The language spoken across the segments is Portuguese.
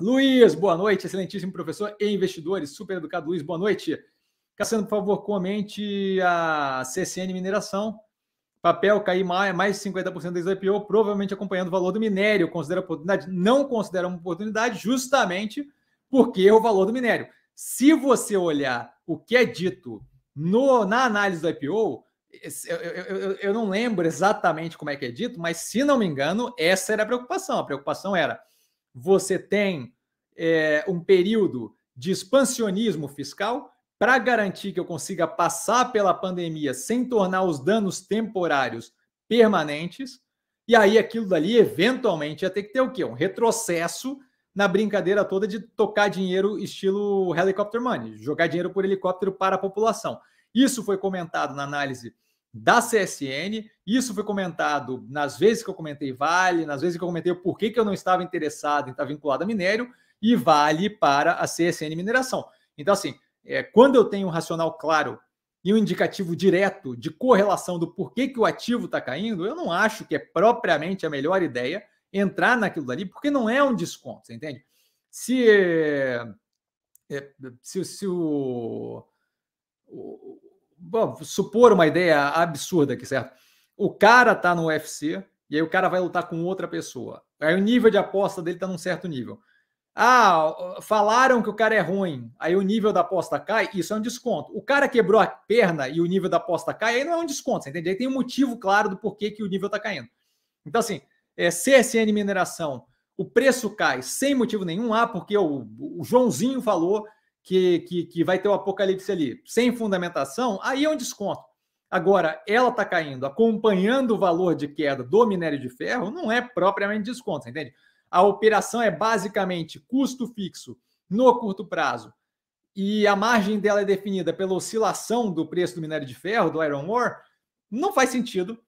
Luiz, boa noite, excelentíssimo professor e investidores, super educado Luiz, boa noite. Cassiano, por favor, comente a CSN Mineração. Papel cair mais de 50% desde o IPO, provavelmente acompanhando o valor do minério. Considera oportunidade? Não considera uma oportunidade, justamente porque é o valor do minério. Se você olhar o que é dito no, na análise do IPO, eu, eu, eu, eu não lembro exatamente como é que é dito, mas se não me engano, essa era a preocupação. A preocupação era você tem é, um período de expansionismo fiscal para garantir que eu consiga passar pela pandemia sem tornar os danos temporários permanentes. E aí aquilo dali eventualmente ia ter que ter o quê? Um retrocesso na brincadeira toda de tocar dinheiro estilo helicóptero money, jogar dinheiro por helicóptero para a população. Isso foi comentado na análise da CSN. Isso foi comentado nas vezes que eu comentei Vale, nas vezes que eu comentei o porquê que eu não estava interessado em estar vinculado a minério, e vale para a CSN Mineração. Então, assim, é, quando eu tenho um racional claro e um indicativo direto de correlação do porquê que o ativo está caindo, eu não acho que é propriamente a melhor ideia entrar naquilo dali, porque não é um desconto, você entende? Se, é, é, se, se o supor uma ideia absurda aqui, certo? O cara tá no UFC e aí o cara vai lutar com outra pessoa. Aí o nível de aposta dele tá num certo nível. Ah, falaram que o cara é ruim, aí o nível da aposta cai, isso é um desconto. O cara quebrou a perna e o nível da aposta cai, aí não é um desconto, você entende? Aí tem um motivo claro do porquê que o nível tá caindo. Então, assim, é, CSN mineração, o preço cai sem motivo nenhum, ah, porque o, o Joãozinho falou que, que, que vai ter o apocalipse ali, sem fundamentação, aí é um desconto. Agora, ela está caindo, acompanhando o valor de queda do minério de ferro, não é propriamente desconto, entende? A operação é basicamente custo fixo no curto prazo e a margem dela é definida pela oscilação do preço do minério de ferro, do iron ore, não faz sentido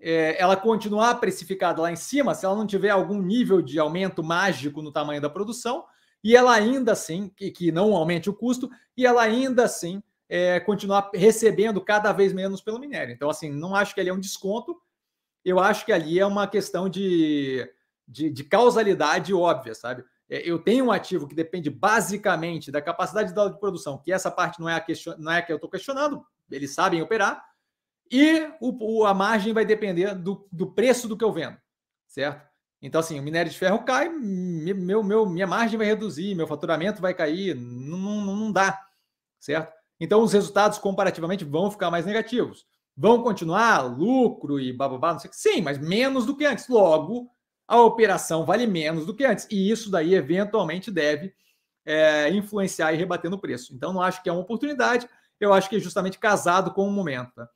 é, ela continuar precificada lá em cima se ela não tiver algum nível de aumento mágico no tamanho da produção e ela ainda assim, que, que não aumente o custo, e ela ainda assim é, continuar recebendo cada vez menos pelo minério. Então, assim, não acho que ali é um desconto, eu acho que ali é uma questão de, de, de causalidade óbvia, sabe? É, eu tenho um ativo que depende basicamente da capacidade de produção, que essa parte não é a, question... não é a que eu estou questionando, eles sabem operar, e o, a margem vai depender do, do preço do que eu vendo, certo? Então, assim, o minério de ferro cai, meu, meu, minha margem vai reduzir, meu faturamento vai cair, não, não, não dá, certo? Então, os resultados comparativamente vão ficar mais negativos. Vão continuar lucro e bababá, não sei o que. Sim, mas menos do que antes. Logo, a operação vale menos do que antes. E isso daí, eventualmente, deve é, influenciar e rebater no preço. Então, não acho que é uma oportunidade. Eu acho que é justamente casado com o momento. Tá?